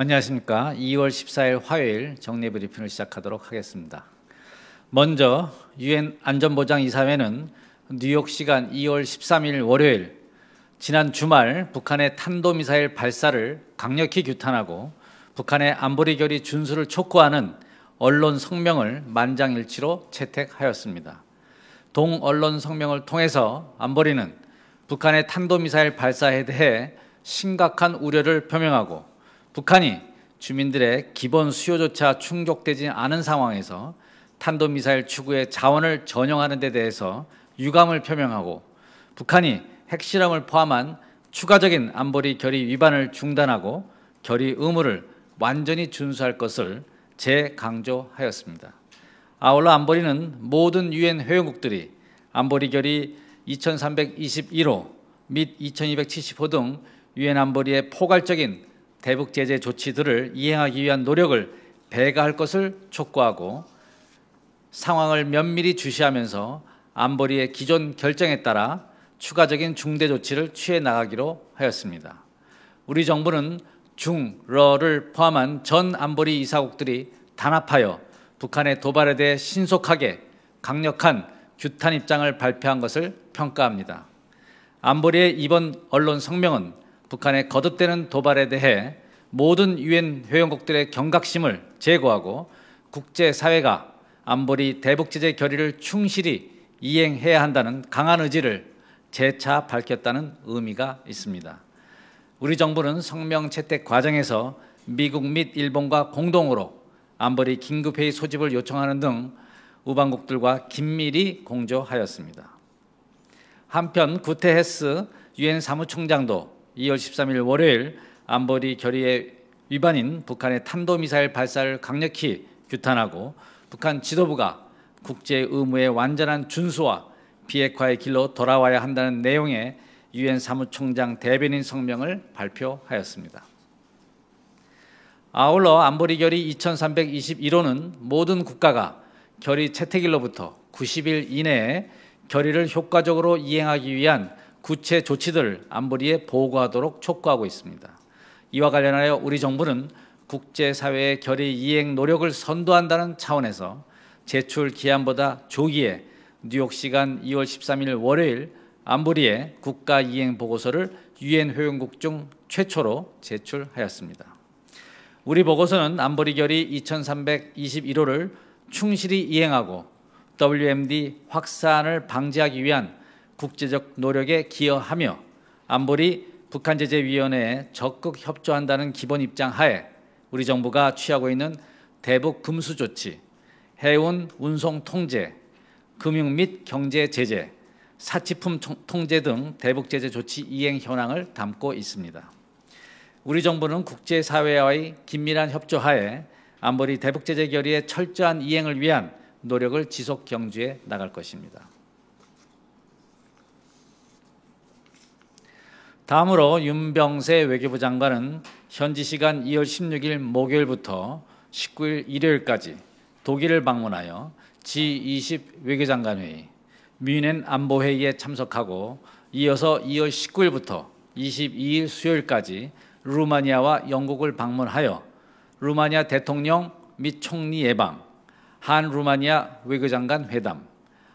안녕하십니까. 2월 14일 화요일 정례 브리핑을 시작하도록 하겠습니다. 먼저 유엔 안전보장 이사회는 뉴욕 시간 2월 13일 월요일 지난 주말 북한의 탄도미사일 발사를 강력히 규탄하고 북한의 안보리결의 준수를 촉구하는 언론 성명을 만장일치로 채택하였습니다. 동 언론 성명을 통해서 안보리는 북한의 탄도미사일 발사에 대해 심각한 우려를 표명하고 북한이 주민들의 기본 수요조차 충족되지 않은 상황에서 탄도미사일 추구의 자원을 전용하는 데 대해서 유감을 표명하고 북한이 핵실험을 포함한 추가적인 안보리 결의 위반을 중단하고 결의 의무를 완전히 준수할 것을 재강조하였습니다. 아울러 안보리는 모든 유엔 회원국들이 안보리 결의 2321호 및 2275호 등 유엔 안보리의 포괄적인 대북 제재 조치들을 이행하기 위한 노력을 배가할 것을 촉구하고 상황을 면밀히 주시하면서 안보리의 기존 결정에 따라 추가적인 중대 조치를 취해 나가기로 하였습니다. 우리 정부는 중, 러를 포함한 전 안보리 이사국들이 단합하여 북한의 도발에 대해 신속하게 강력한 규탄 입장을 발표한 것을 평가합니다. 안보리의 이번 언론 성명은 북한의 거듭되는 도발에 대해 모든 유엔 회원국들의 경각심을 제고하고 국제 사회가 안보리 대북 제재 결의를 충실히 이행해야 한다는 강한 의지를 재차 밝혔다는 의미가 있습니다. 우리 정부는 성명 채택 과정에서 미국 및 일본과 공동으로 안보리 긴급회의 소집을 요청하는 등 우방국들과 긴밀히 공조하였습니다. 한편 구테헤스 유엔 사무총장도 2월 13일 월요일 안보리 결의에 위반인 북한의 탄도미사일 발사를 강력히 규탄하고 북한 지도부가 국제 의무의 완전한 준수와 비핵화의 길로 돌아와야 한다는 내용의 유엔 사무총장 대변인 성명을 발표하였습니다. 아울러 안보리 결의 2321호는 모든 국가가 결의 채택일로부터 90일 이내에 결의를 효과적으로 이행하기 위한 구체 조치들 안보리에 보고하도록 촉구하고 있습니다. 이와 관련하여 우리 정부는 국제사회의 결의 이행 노력을 선도한다는 차원에서 제출 기한보다 조기에 뉴욕 시간 2월 13일 월요일 안보리에 국가 이행 보고서를 유엔 회원국 중 최초로 제출하였습니다. 우리 보고서는 안보리 결의 2321호를 충실히 이행하고 WMD 확산을 방지하기 위한 국제적 노력에 기여하며 안보리 북한제재위원회에 적극 협조한다는 기본 입장 하에 우리 정부가 취하고 있는 대북 금수 조치, 해운 운송 통제, 금융 및 경제 제재, 사치품 통제 등 대북 제재 조치 이행 현황을 담고 있습니다. 우리 정부는 국제사회와의 긴밀한 협조하에 안보리 대북 제재 결의의 철저한 이행을 위한 노력을 지속 경주해 나갈 것입니다. 다음으로 윤병세 외교부 장관은 현지 시간 2월 16일 목요일부터 19일 일요일까지 독일을 방문하여 G20 외교장관회의, 뮌헨 안보회의에 참석하고 이어서 2월 19일부터 22일 수요일까지 루마니아와 영국을 방문하여 루마니아 대통령 및 총리 예방, 한 루마니아 외교장관 회담,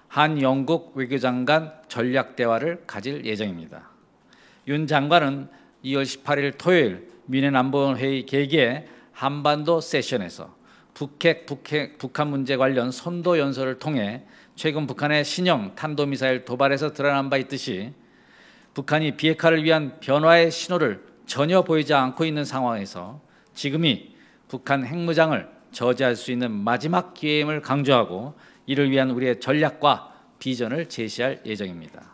한 영국 외교장관 전략 대화를 가질 예정입니다. 윤 장관은 2월 18일 토요일 미네 남북 회의 계기에 한반도 세션에서 북핵, 북핵, 북한 문제 관련 선도 연설을 통해 최근 북한의 신형 탄도미사일 도발에서 드러난 바 있듯이 북한이 비핵화를 위한 변화의 신호를 전혀 보이지 않고 있는 상황에서 지금이 북한 핵무장을 저지할 수 있는 마지막 기회임을 강조하고 이를 위한 우리의 전략과 비전을 제시할 예정입니다.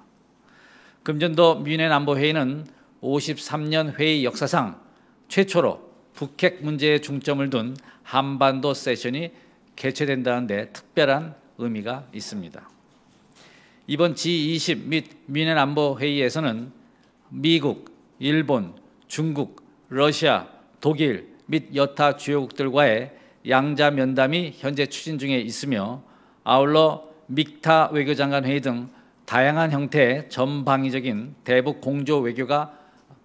금전도 미네 안보 회의는 53년 회의 역사상 최초로 북핵 문제에 중점을 둔 한반도 세션이 개최된다는데 특별한 의미가 있습니다. 이번 G20 및 미넨 안보 회의에서는 미국, 일본, 중국, 러시아, 독일 및 여타 주요국들과의 양자 면담이 현재 추진 중에 있으며 아울러 믹타 외교장관 회의 등 다양한 형태의 전방위적인 대북 공조 외교가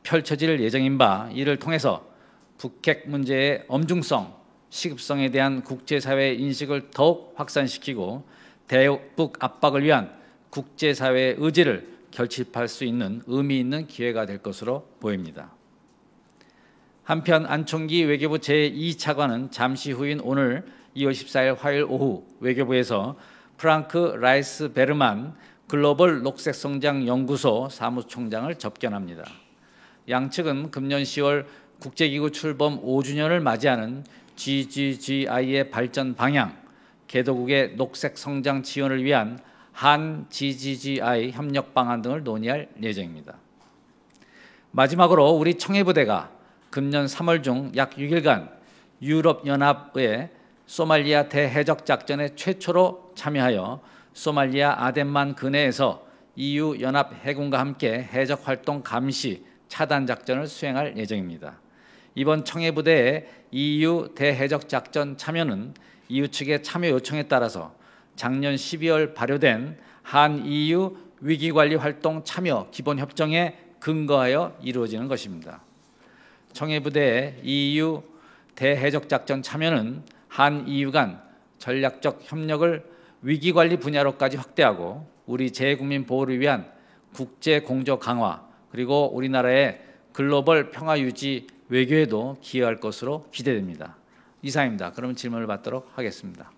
펼쳐질 예정인 바 이를 통해서 북핵 문제의 엄중성, 시급성에 대한 국제사회의 인식을 더욱 확산시키고 대북 압박을 위한 국제사회의 의지를 결집할 수 있는 의미 있는 기회가 될 것으로 보입니다. 한편 안총기 외교부 제2차관은 잠시 후인 오늘 2월 14일 화요일 오후 외교부에서 프랑크 라이스 베르만 글로벌 녹색 성장 연구소 사무총장을 접견합니다. 양측은 금년 10월 국제기구 출범 5주년을 맞이하는 GGGI의 발전 방향, 개도국의 녹색 성장 지원을 위한 한 GGGI 협력 방안 등을 논의할 예정입니다. 마지막으로 우리 청해부대가 금년 3월 중 약 6일간 유럽연합의 소말리아 대해적 작전에 최초로 참여하여 소말리아 아덴만 근해에서 EU 연합 해군과 함께 해적 활동 감시 차단 작전을 수행할 예정입니다. 이번 청해 부대의 EU 대해적 작전 참여는 EU 측의 참여 요청에 따라서 작년 12월 발효된 한 EU 위기관리 활동 참여 기본 협정에 근거하여 이루어지는 것입니다. 청해 부대의 EU 대해적 작전 참여는 한 EU 간 전략적 협력을 위기관리 분야로까지 확대하고 우리 재외국민 보호를 위한 국제 공조 강화 그리고 우리나라의 글로벌 평화 유지 외교에도 기여할 것으로 기대됩니다. 이상입니다. 그러 질문을 받도록 하겠습니다.